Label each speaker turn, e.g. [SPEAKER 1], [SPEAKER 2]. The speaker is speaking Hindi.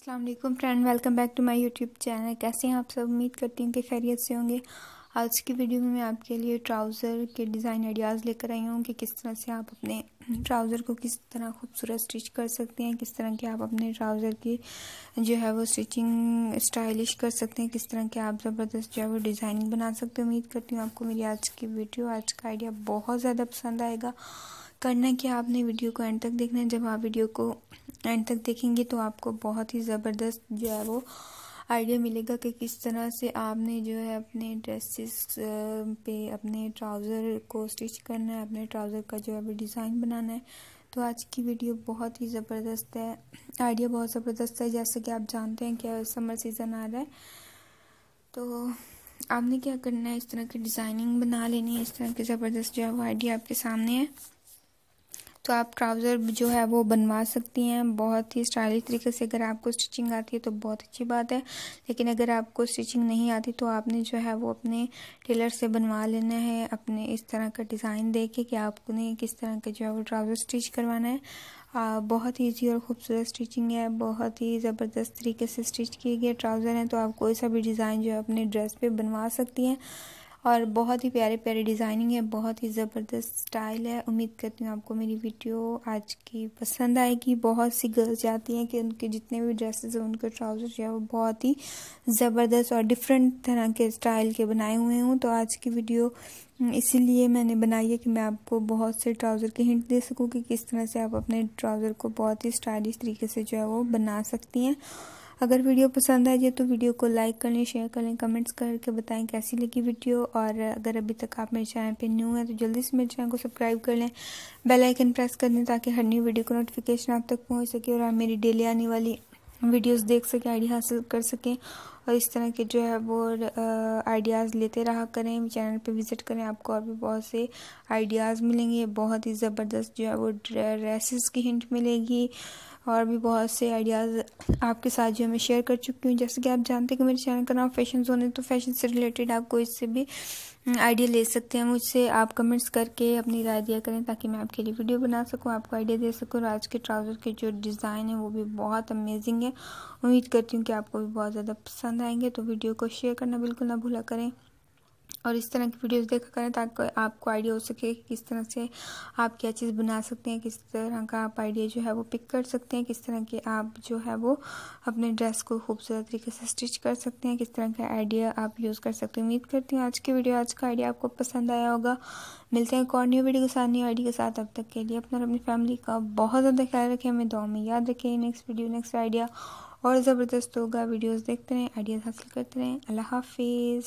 [SPEAKER 1] Aslam friend welcome back to my YouTube channel कैसे हैं आप सब उम्मीद करती हूँ कि खैरियत से होंगे आज की वीडियो में मैं आपके लिए ट्राउज़र के डिज़ाइन आइडियाज़ लेकर आई हूँ कि किस तरह से आप अपने ट्राउज़र को किस तरह खूबसूरत स्टिच कर सकते हैं किस तरह के आप अपने ट्राउज़र की जो है वो स्टिचिंग स्टाइलिश कर सकते हैं किस तरह के आप ज़बरदस्त जो है वो डिज़ाइनिंग बना सकते हैं उम्मीद करती हूँ आपको मेरी आज की वीडियो आज का आइडिया बहुत ज़्यादा पसंद आएगा करना क्या आपने वीडियो को एंड तक देखना है जब आप वीडियो को एंड तक देखेंगे तो आपको बहुत ही ज़बरदस्त जो है वो आइडिया मिलेगा कि किस तरह से आपने जो है अपने ड्रेसेस पे अपने ट्राउज़र को स्टिच करना है अपने ट्राउज़र का जो है वो डिज़ाइन बनाना है तो आज की वीडियो बहुत ही ज़बरदस्त है आइडिया बहुत ज़बरदस्त है जैसे कि आप जानते हैं कि समर सीज़न आ रहा है तो आपने क्या करना है इस तरह की डिज़ाइनिंग बना लेनी है इस तरह के ज़बरदस्त जो है वो आइडिया आपके सामने है तो आप ट्राउज़र जो है वो बनवा सकती हैं बहुत ही स्टाइलिश तरीके से अगर आपको स्टिचिंग आती है तो बहुत अच्छी बात है लेकिन अगर आपको स्टिचिंग नहीं आती तो आपने जो है वो अपने टेलर से बनवा लेना है अपने इस तरह का डिज़ाइन दे के कि आपने किस तरह का जो है वो ट्राउज़र स्टिच करवाना है आ, बहुत ईजी और ख़ूबसूरत स्टिचिंग है बहुत ही ज़बरदस्त तरीके से स्टिच किए गए ट्राउज़र हैं तो आप कोई सा भी डिज़ाइन जो है अपने ड्रेस पर बनवा सकती हैं और बहुत ही प्यारे प्यारे डिज़ाइनिंग है बहुत ही ज़बरदस्त स्टाइल है उम्मीद करती हूँ आपको मेरी वीडियो आज की पसंद आएगी बहुत सी गर्ल्स जाती हैं कि उनके जितने भी ड्रेसेस हैं उनके ट्राउज़र जो है वो बहुत ही ज़बरदस्त और डिफरेंट तरह के स्टाइल के बनाए हुए हूँ तो आज की वीडियो इसीलिए मैंने बनाई है कि मैं आपको बहुत से ट्राउज़र के हिंट दे सकूँ कि किस तरह से आप अपने ट्राउज़र को बहुत ही स्टाइलिश तरीके से जो है वो बना सकती हैं अगर वीडियो पसंद आए तो वीडियो को लाइक करें शेयर करें कमेंट्स करके बताएं कैसी लगी वीडियो और अगर अभी तक आप मेरे चैनल पर न्यू हैं तो जल्दी से मेरे चैनल को सब्सक्राइब कर लें बेल आइकन प्रेस कर दें ताकि हर न्यू वीडियो को नोटिफिकेशन आप तक पहुँच सके और आप मेरी डेली आने वाली वीडियोस देख सकें आइडिया हासिल कर सकें और इस तरह के जो है वो आइडियाज़ लेते रहा करें चैनल पे विज़िट करें आपको और भी बहुत से आइडियाज़ मिलेंगे बहुत ही ज़बरदस्त जो है वो ड्रेसेस की हिंट मिलेगी और भी बहुत से आइडियाज़ आपके साथ जो मैं शेयर कर चुकी हूँ जैसे कि आप जानते हैं कि मेरे चैनल का नाम फैशन जोन है तो फैशन से रिलेटेड आप कोई से भी आइडिया हम्म, ले सकते हैं मुझसे आप कमेंट्स करके अपनी राय दिया करें ताकि मैं आपके लिए वीडियो बना सकूँ आपको आइडिया दे सकूँ और आज के ट्राउज़र के जो डिज़ाइन है वो भी बहुत अमेजिंग है उम्मीद करती हूँ कि आपको भी बहुत ज़्यादा पसंद आएंगे तो वीडियो को शेयर करना बिल्कुल ना भूला करें और इस तरह की वीडियोस देखा करें ताकि आपको आइडिया हो सके कि किस तरह से आप क्या चीज़ बना सकते हैं किस तरह का आप आइडिया जो है वो पिक कर सकते हैं किस तरह के आप जो है वो अपने ड्रेस को खूबसूरत तरीके से स्टिच कर सकते हैं किस तरह का आइडिया आप यूज़ कर सकते हैं उम्मीद करती हूँ आज की वीडियो आज का आइडिया आपको पसंद आया होगा मिलते हैं एक और न्यू वीडियो के साथ न्यू आइडिया के साथ अब तक के लिए अपने और अपनी फैमिली का बहुत ज़्यादा ख्याल रखें हमें दो में याद रखें नेक्स्ट वीडियो नेक्स्ट आइडिया और ज़बरदस्त होगा वीडियोज़ देखते रहें आइडियाज़ हासिल करते रहें अल्लाह हाफिज़